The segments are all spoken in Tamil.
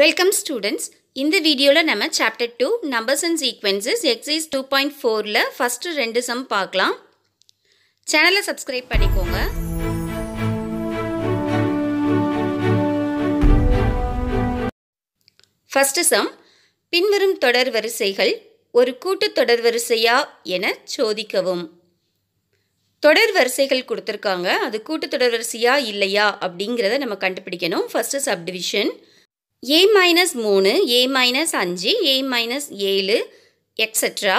வெல்கம் ஸ்டூடெண்ட்ஸ் இந்த வீடியோவில் நம்ம chapter two numbers and sequences exercise two point ஃபோரில் ஃபஸ்ட்டு ரெண்டு சம் பார்க்கலாம் சேனலை சப்ஸ்கிரைப் பண்ணிக்கோங்க ஃபஸ்ட்டு சம் பின்வரும் தொடர் வரிசைகள் ஒரு கூட்டு தொடர் வரிசையா என சோதிக்கவும் தொடர் வரிசைகள் கொடுத்துருக்காங்க அது கூட்டு தொடர் வரிசையா இல்லையா அப்படிங்கிறத நம்ம கண்டுபிடிக்கணும் first subdivision division a minus மூணு ஏ மைனஸ் அஞ்சு ஏ மைனஸ் ஏழு எக்ஸட்ரா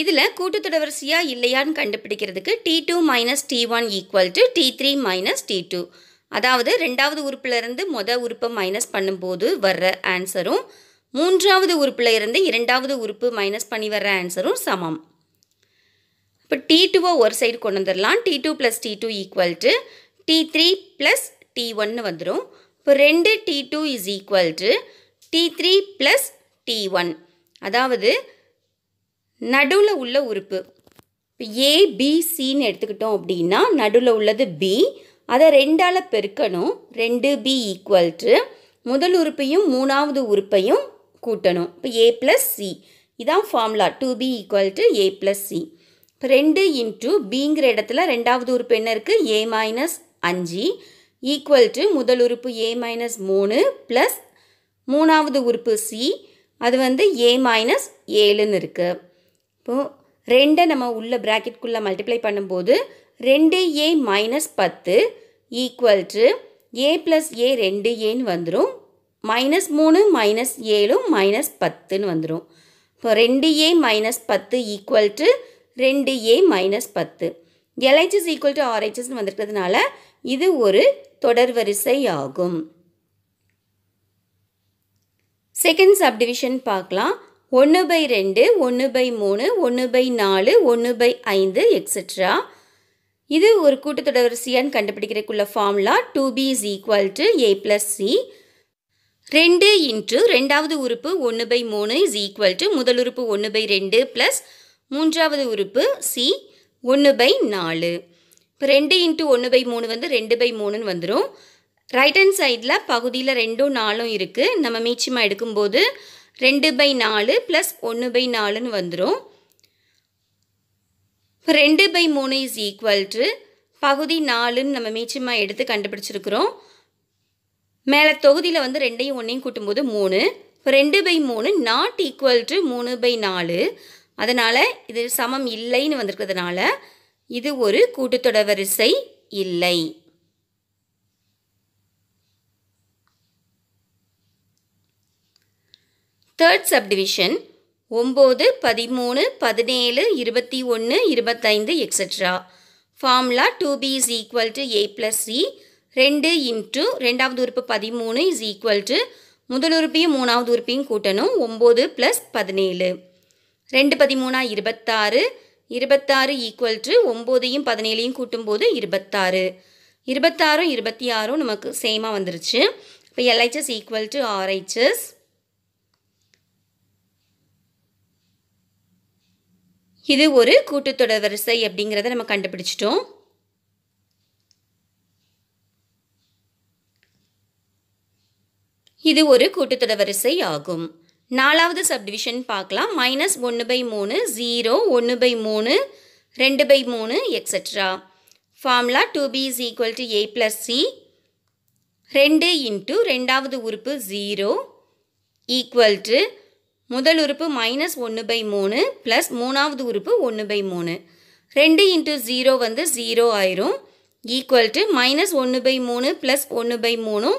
இதில் கூட்டு வரிசையாக இல்லையான்னு கண்டுபிடிக்கிறதுக்கு t two minus t one equal to t three minus t two அதாவது ரெண்டாவது உறுப்பிலிருந்து மொதல் உறுப்பை மைனஸ் பண்ணும்போது வர்ற ஆன்சரும் மூன்றாவது உறுப்பில் இருந்து இரண்டாவது உறுப்பு மைனஸ் பண்ணி வர்ற ஆன்சரும் சமம் இப்போ டி டூவை ஒரு சைடு கொண்டு வந்துடலாம் t two plus t two equal to t three plus t ஒன்னு வந்துடும் இப்போ ரெண்டு t two is equal to t three plus t one அதாவது நடுவில் உள்ள உறுப்பு இப்போ ஏபிசின்னு எடுத்துக்கிட்டோம் அப்படின்னா நடுவில் உள்ளது பி அதை ரெண்டால் பெருக்கணும் ரெண்டு பி ஈக்குவல் டு முதல் உறுப்பையும் மூணாவது உறுப்பையும் கூட்டணும் இப்போ ஏ ப்ளஸ் சி இதான் formula two b equal to a plus c இப்போ ரெண்டு இன்ட்டு பிங்கிற இடத்துல ரெண்டாவது உறுப்பு என்ன இருக்குது ஏ மைனஸ் அஞ்சு ஈக்குவல் டு முதல் உறுப்பு ஏ மைனஸ் மூணு ப்ளஸ் மூணாவது உறுப்பு சி அது வந்து ஏ மைனஸ் ஏழுன்னு இருக்குது இப்போது ரெண்டை நம்ம உள்ள ப்ராக்கெட்குள்ளே மல்டிப்ளை பண்ணும்போது ரெண்டு ஏ மைனஸ் பத்து equal to a plus a ரெண்டு ஏன்னு வந்துடும் மைனஸ் மூணு மைனஸ் ஏழும் மைனஸ் பத்துன்னு வந்துடும் இப்போ ரெண்டு ஏ மைனஸ் பத்து ஈக்குவல் டு ரெண்டு ஏ மைனஸ் பத்து எல்ஹெச்எஸ் ஈக்குவல் டு ஆர்ஹெச்எஸ்னு வந்துருக்கிறதுனால இது ஒரு தொடர்வரிசையாகும் ஆகும் செகண்ட் சப்டிவிஷன் பார்க்கலாம் ஒன்று பை ரெண்டு ஒன்று பை மூணு ஒன்று பை நாலு ஒன்று பை ஐந்து எக்ஸட்ரா இது ஒரு கூட்டத்தொடர் வரிசையான்னு கண்டுபிடிக்கிறதுக்குள்ள formula two b is equal to a plus c ரெண்டு இன்ட்டு ரெண்டாவது உறுப்பு ஒன்று பை மூணு இஸ் ஈக்குவல் டு முதல் உறுப்பு ஒன்று பை ரெண்டு ப்ளஸ் மூன்றாவது உறுப்பு சி ஒன்று பை நாலு இப்போ ரெண்டு இன்ட்டு ஒன்று பை மூணு வந்து ரெண்டு பை மூணுன்னு வந்துடும் ரைட் ஹேண்ட் சைடில் பகுதியில் ரெண்டும் நாலும் இருக்குது நம்ம மீச்சமாக எடுக்கும்போது ரெண்டு பை நாலு ப்ளஸ் ஒன்று பை நாலுன்னு வந்துடும் இப்போ ரெண்டு பை மூணு இஸ் ஈக்குவல் டு பகுதி நாலுன்னு நம்ம மீச்சமாக எடுத்து கண்டுபிடிச்சிருக்கிறோம் மேலே தொகுதியில் வந்து ரெண்டையும் ஒன்றையும் கூட்டும்போது மூணு இப்போ ரெண்டு பை மூணு நாட் ஈக்குவல் டு மூணு பை நாலு அதனால் இது சமம் இல்லைன்னு வந்திருக்கிறதுனால இது ஒரு கூட்டுத்தொடர்வரிசை இல்லை தேர்ட் சப்டிவிஷன் ஒம்பது பதிமூணு பதினேழு இருபத்தி ஒன்று இருபத்தைந்து extra formula two b is equal to a plus c ரெண்டு இன்ட்டு ரெண்டாவது உறுப்பு பதிமூணு இஸ் ஈக்குவல் டு முதல் உறுப்பையும் மூணாவது உறுப்பையும் கூட்டணும் ஒம்பது ப்ளஸ் பதினேழு ரெண்டு பதிமூணா இருபத்தாறு இருபத்தாறு ஈக்குவல் டு ஒம்போதையும் பதினேழையும் கூட்டும்போது இருபத்தாறு இருபத்தாறும் இருபத்தி ஆறும் நமக்கு சேமாக வந்துருச்சு இப்போ எல்ஹெச்எஸ் ஈக்குவல் டு ஆர்ஹெச்எஸ் இது ஒரு கூட்டுத்தொடர் வரிசை அப்படிங்கிறத நம்ம கண்டுபிடிச்சிட்டோம் இது ஒரு கூட்டுத்தொடர் வரிசை ஆகும் நாலாவது சப்டிவிஷன் பார்க்கலாம் மைனஸ் ஒன்று பை மூணு ஜீரோ ஒன்று பை மூணு ரெண்டு பை மூணு extra formula two b is equal to a plus c ரெண்டு இன்ட்டு ரெண்டாவது உறுப்பு ஜீரோ ஈக்குவல் டு முதல் உறுப்பு மைனஸ் ஒன்று பை மூணு ப்ளஸ் மூணாவது உறுப்பு ஒன்று பை மூணு ரெண்டு இன்ட்டு ஜீரோ வந்து ஜீரோ ஆயிரும் ஈக்குவல் டு மைனஸ் ஒன்று பை மூணு ப்ளஸ் ஒன்று பை மூணும்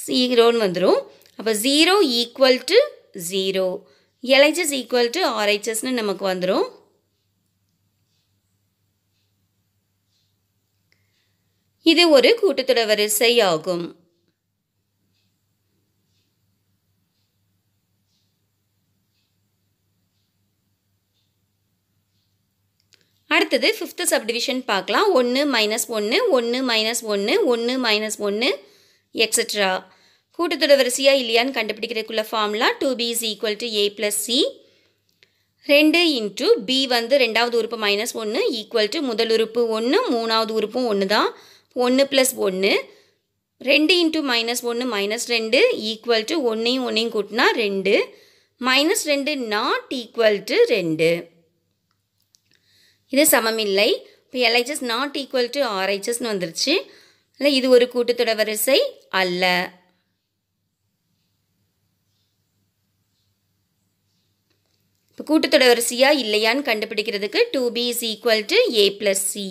ஜீரோன்னு வந்துடும் அப்போ zero equal to zero LHS equal to ஆர்ஹெச்எஸ்னு நமக்கு வந்துடும் இது ஒரு கூட்டத்தொட வரிசை ஆகும் அடுத்தது ஃபிஃப்த்து சப்டிவிஷன் பார்க்கலாம் ஒன்று மைனஸ் ஒன்று ஒன்று மைனஸ் ஒன்று ஒன்று மைனஸ் ஒன்று எக்ஸட்ரா கூட்டத்தோட வரிசையாக இல்லையான்னு கண்டுபிடிக்கிறதுக்குள்ள formula two b is equal to a plus c ரெண்டு இன்ட்டு பி வந்து ரெண்டாவது உறுப்பு மைனஸ் ஒன்று ஈக்குவல் டு முதல் உறுப்பு ஒன்று மூணாவது உறுப்பும் ஒன்று தான் ஒன்று ப்ளஸ் ஒன்று ரெண்டு இன்ட்டு மைனஸ் ஒன்று மைனஸ் ரெண்டு ஈக்குவல் டு ஒன்றையும் ஒன்றையும் கூட்டினா ரெண்டு மைனஸ் ரெண்டு நாட் ஈக்குவல் டு ரெண்டு இது சமமில்லை இப்போ எல்ஹெச்எஸ் நாட் ஈக்குவல் டு ஆர்ஐச்எஸ்னு வந்துருச்சு இல்லை இது ஒரு கூட்டத்தொடர் வரிசை அல்ல கூட்டத்தொடர் வரிசையா இல்லையான்னு கண்டுபிடிக்கிறதுக்கு two b is equal to a plus c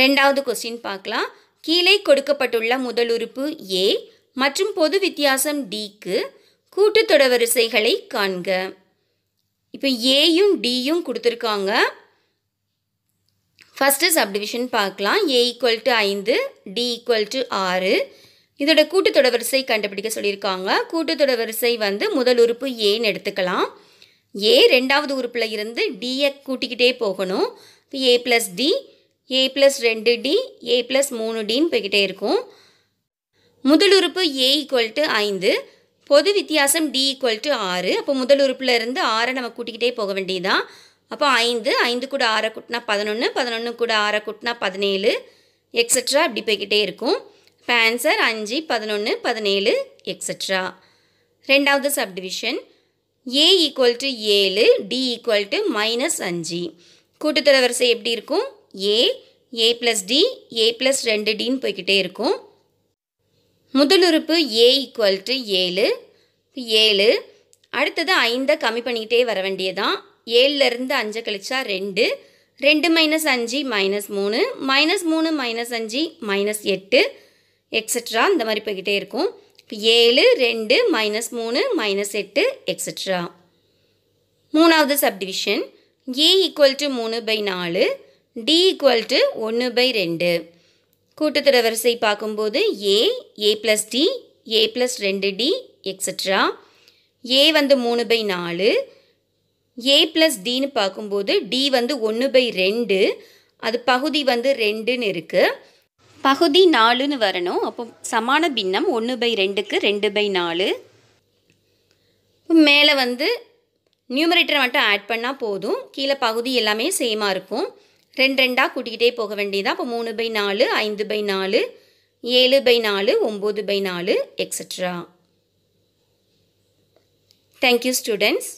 ரெண்டாவது கொஸ்டின் பார்க்கலாம் கீழே கொடுக்கப்பட்டுள்ள முதல் உறுப்பு ஏ மற்றும் பொது வித்தியாசம் டிக்கு கூட்டுத்தொடர் வரிசைகளை காண்க இப்போ ஏயும் டியும் கொடுத்துருக்காங்க ஃபஸ்ட்டு சப்டிவிஷன் பார்க்கலாம் ஏ ஈக்குவல் டு ஐந்து டி ஈக்குவல் டு ஆறு இதோட கூட்டுத்தொடர் வரிசை கண்டுபிடிக்க சொல்லியிருக்காங்க கூட்டுத்தொடர் வரிசை வந்து முதல் உறுப்பு ஏன்னு எடுத்துக்கலாம் ஏ ரெண்டாவது உறுப்பில் இருந்து டிஎ கூட்டிக்கிட்டே போகணும் a plus d a plus ரெண்டு டி ஏ ப்ளஸ் மூணு டின்னு போய்கிட்டே இருக்கும் முதல் உறுப்பு ஏ ஈக்குவல் டு ஐந்து பொது வித்தியாசம் டி ஈக்குவல் டு ஆறு அப்போ முதல் உறுப்பில் இருந்து ஆறை நம்ம கூட்டிக்கிட்டே போக வேண்டியதுதான் அப்போ ஐந்து ஐந்து கூட ஆறை கூட்டினா பதினொன்று பதினொன்று கூட ஆறை கூட்டினா பதினேழு எக்ஸட்ரா அப்படி போய்கிட்டே இருக்கும் இப்போ ஆன்சர் அஞ்சு பதினொன்று பதினேழு எக்ஸட்ரா ரெண்டாவது சப்டிவிஷன் ஏ ஈக்குவல் டு ஏழு டி ஈக்குவல் டு மைனஸ் அஞ்சு கூட்டுத்தொடர் வரிசை எப்படி இருக்கும் a a plus d a plus ரெண்டு டின்னு போய்கிட்டே இருக்கும் முதல் உறுப்பு ஏ ஈக்குவல் டு ஏழு ஏழு அடுத்தது ஐந்தை கம்மி பண்ணிக்கிட்டே வர வேண்டியதான் ஏழுலேருந்து அஞ்சை கழிச்சா ரெண்டு ரெண்டு மைனஸ் அஞ்சு மைனஸ் மூணு மைனஸ் மூணு மைனஸ் அஞ்சு மைனஸ் எட்டு எக்ஸட்ரா இந்த மாதிரி போய்கிட்டே இருக்கும் இப்போ ஏழு ரெண்டு மைனஸ் மூணு மைனஸ் எட்டு எக்ஸட்ரா மூணாவது சப்டிவிஷன் ஏ ஈக்குவல் டு மூணு பை நாலு டி ஈக்குவல் டு ஒன்று பை ரெண்டு கூட்டுத்தர வரிசை பார்க்கும்போது a a plus d a plus ரெண்டு டி எக்ஸட்ரா ஏ வந்து மூணு பை நாலு ஏ ப்ளஸ் டின்னு பார்க்கும்போது டி வந்து ஒன்று பை ரெண்டு அது பகுதி வந்து ரெண்டுன்னு இருக்குது பகுதி நாலுன்னு வரணும் அப்போ சமான பின்னம் ஒன்று பை ரெண்டுக்கு ரெண்டு பை நாலு மேலே வந்து நியூமரேட்டரை மட்டும் ஆட் பண்ணால் போதும் கீழே பகுதி எல்லாமே சேமாக இருக்கும் ரெண்டு ரெண்டாக கூட்டிக்கிட்டே போக வேண்டியதாக அப்போ மூணு பை நாலு ஐந்து பை நாலு ஏழு பை நாலு ஒம்பது பை நாலு எக்ஸட்ரா தேங்க்யூ ஸ்டூடெண்ட்ஸ்